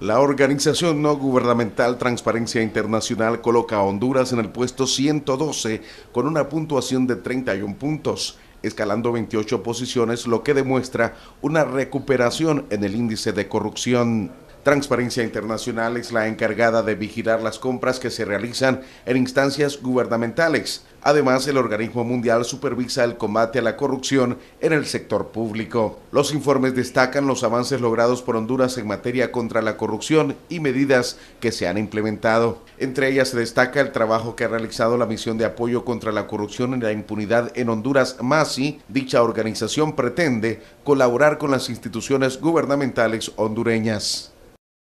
La organización no gubernamental Transparencia Internacional coloca a Honduras en el puesto 112 con una puntuación de 31 puntos, escalando 28 posiciones, lo que demuestra una recuperación en el índice de corrupción. Transparencia Internacional es la encargada de vigilar las compras que se realizan en instancias gubernamentales Además, el organismo mundial supervisa el combate a la corrupción en el sector público. Los informes destacan los avances logrados por Honduras en materia contra la corrupción y medidas que se han implementado. Entre ellas se destaca el trabajo que ha realizado la misión de apoyo contra la corrupción y la impunidad en Honduras, MASI. Dicha organización pretende colaborar con las instituciones gubernamentales hondureñas.